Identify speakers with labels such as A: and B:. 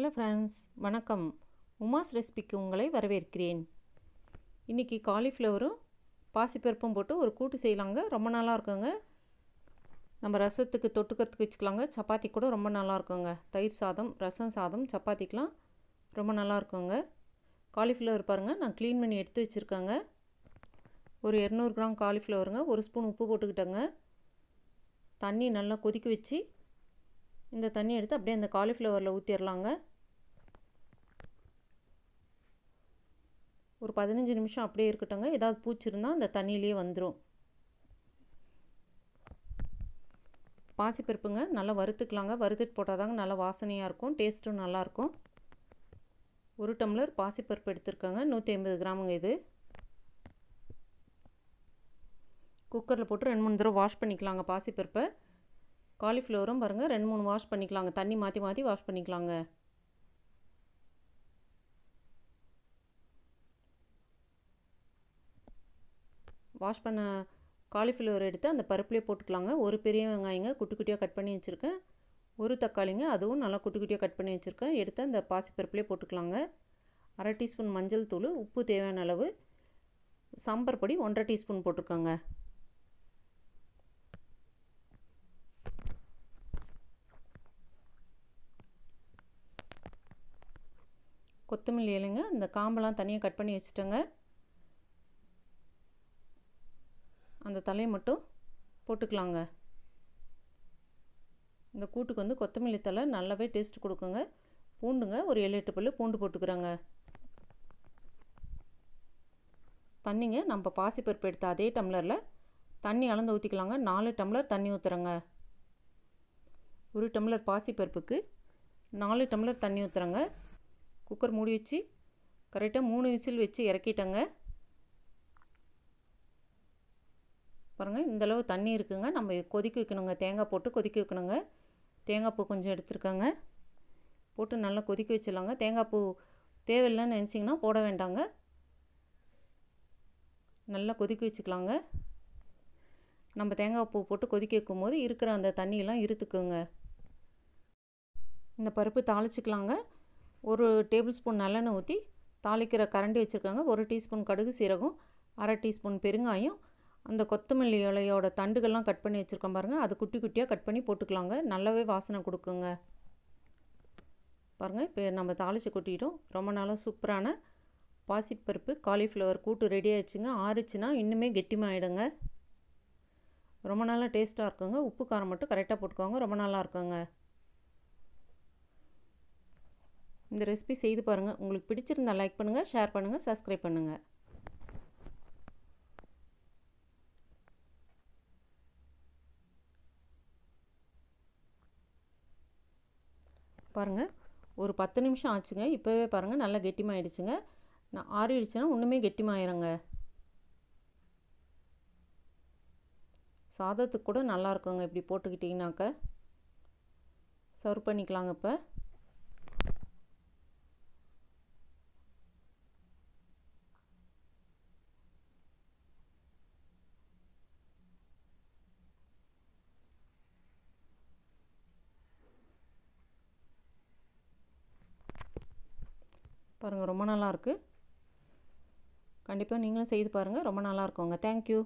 A: hello friends வணக்கம் உமாஸ் ரெசிபிக்கு உங்களை வரவேற்கிறேன் இன்றைக்கி காலிஃப்ளவரும் பாசிப்பருப்பும் போட்டு ஒரு கூட்டு செய்யலாங்க ரொம்ப நல்லா இருக்குங்க நம்ம ரசத்துக்கு தொட்டுக்கிறதுக்கு வச்சுக்கலாங்க சப்பாத்தி கூட ரொம்ப நல்லா இருக்குங்க தயிர் சாதம் ரசம் சாதம் சப்பாத்திக்கெலாம் ரொம்ப நல்லா இருக்குங்க காலிஃப்ளவர் பாருங்கள் நான் க்ளீன் பண்ணி எடுத்து வச்சுருக்கேங்க ஒரு இரநூறு கிராம் காலிஃப்ளவருங்க ஒரு ஸ்பூன் உப்பு போட்டுக்கிட்டேங்க தண்ணி நல்லா கொதிக்க வச்சு இந்த தண்ணி எடுத்து அப்படியே அந்த காலிஃப்ளவரில் ஊற்றிடலாங்க ஒரு பதினஞ்சு நிமிஷம் அப்படியே இருக்கட்டுங்க ஏதாவது பூச்சிருந்தால் அந்த தண்ணியிலே வந்துடும் பாசிப்பருப்புங்க நல்லா வறுத்துக்கலாங்க வறுத்துட்டு போட்டால் தாங்க நல்லா வாசனையாக இருக்கும் டேஸ்ட்டும் நல்லாயிருக்கும் ஒரு டம்ளர் பாசிப்பருப்பு எடுத்துருக்கோங்க நூற்றி ஐம்பது கிராமுங்க இது குக்கரில் போட்டு ரெண்டு மூணு தடவை வாஷ் பண்ணிக்கலாங்க பாசிப்பருப்பை காலிஃப்ளவரும் பாருங்கள் ரெண்டு மூணு வாஷ் பண்ணிக்கலாங்க தண்ணி மாற்றி மாற்றி வாஷ் பண்ணிக்கலாங்க வாஷ் பண்ண காலிஃப்ளவர் எடுத்து அந்த பருப்புலேயே போட்டுக்கலாங்க ஒரு பெரிய வெங்காயங்க குட்டி குட்டியாக கட் பண்ணி வச்சுருக்கேன் ஒரு தக்காளிங்க அதுவும் நல்லா குட்டி குட்டியாக கட் பண்ணி வச்சுருக்கேன் எடுத்து அந்த பாசி பருப்புலேயே போட்டுக்கலாங்க அரை டீஸ்பூன் மஞ்சள் தூள் உப்பு தேவையான அளவு சாம்பார் பொடி ஒன்றரை டீஸ்பூன் போட்டிருக்கோங்க கொத்தமல்லி இலைங்க இந்த காம்பெல்லாம் தனியாக கட் பண்ணி வச்சுட்டோங்க அந்த தலையை மட்டும் போட்டுக்கலாங்க இந்த கூட்டுக்கு வந்து கொத்தமல்லி தலை நல்லாவே டேஸ்ட் கொடுக்குங்க பூண்டுங்க ஒரு ஏழு எட்டு பல்லு பூண்டு போட்டுக்கிறோங்க தண்ணிங்க நம்ம பாசிப்பருப்பு எடுத்த அதே டம்ளரில் தண்ணி அளந்து ஊற்றிக்கலாங்க நாலு டம்ளர் தண்ணி ஊற்றுறங்க ஒரு டம்ளர் பாசிப்பருப்புக்கு நாலு டம்ளர் தண்ணி ஊற்றுறங்க குக்கர் மூடி வச்சு கரெக்டாக மூணு விசில் வச்சு இறக்கிட்டேங்க பாருங்கள் இந்தளவு தண்ணி இருக்குங்க நம்ம கொதிக்க வைக்கணுங்க தேங்காய் போட்டு கொதிக்க வைக்கணுங்க தேங்காய் பூ கொஞ்சம் எடுத்துருக்காங்க போட்டு நல்லா கொதிக்க வச்சிடலாங்க தேங்காய் பூ தேவையில்லைன்னு நினச்சிங்கன்னா போட வேண்டாங்க நல்லா கொதிக்க வச்சுக்கலாங்க நம்ம தேங்காய் பூ போட்டு கொதிக்க வைக்கும் போது இருக்கிற அந்த தண்ணியெல்லாம் இருத்துக்குங்க இந்த பருப்பு தாளிச்சிக்கலாங்க ஒரு டேபிள் ஸ்பூன் நல்லெண்ணெய் ஊற்றி தாளிக்கிற கரண்டி வச்சுருக்காங்க ஒரு டீஸ்பூன் கடுகு சீரகம் அரை டீஸ்பூன் பெருங்காயம் அந்த கொத்தமல்லி இலையோட தண்டுகள்லாம் கட் பண்ணி வச்சுருக்கோம் பாருங்கள் அது குட்டி குட்டியாக கட் பண்ணி போட்டுக்கலாங்க நல்லாவே வாசனை கொடுக்குங்க பாருங்கள் இப்போ நம்ம தாளித்து கொட்டிட்டோம் ரொம்ப நாளாக சூப்பரான பாசிப்பருப்பு காலிஃப்ளவர் கூட்டு ரெடி ஆயிடுச்சுங்க ஆறுச்சுன்னா இன்னுமே கெட்டிமாயிடுங்க ரொம்ப நாளாக டேஸ்ட்டாக இருக்குங்க உப்பு காரம் மட்டும் கரெக்டாக போட்டுக்கோங்க ரொம்ப நல்லா இருக்குங்க இந்த ரெசிபி செய்து பாருங்கள் உங்களுக்கு பிடிச்சிருந்தால் லைக் பண்ணுங்கள் ஷேர் பண்ணுங்கள் சப்ஸ்கிரைப் பண்ணுங்கள் பாருங்கள் ஒரு பத்து நிமிஷம் ஆச்சுங்க இப்போவே பாருங்கள் நல்லா கெட்டிமாயிடுச்சுங்க நான் ஆறிடுச்சுன்னா ஒன்றுமே கெட்டிமாயிரங்க சாதத்துக்கு கூட நல்லா இருக்குங்க இப்படி போட்டுக்கிட்டிங்கனாக்க சர்வ் பண்ணிக்கலாங்க இப்போ பாருங்கள் ரொம்ப நல்லாயிருக்கு கண்டிப்பாக நீங்களும் செய்து பாருங்கள் ரொம்ப நல்லாயிருக்குங்க தேங்க்யூ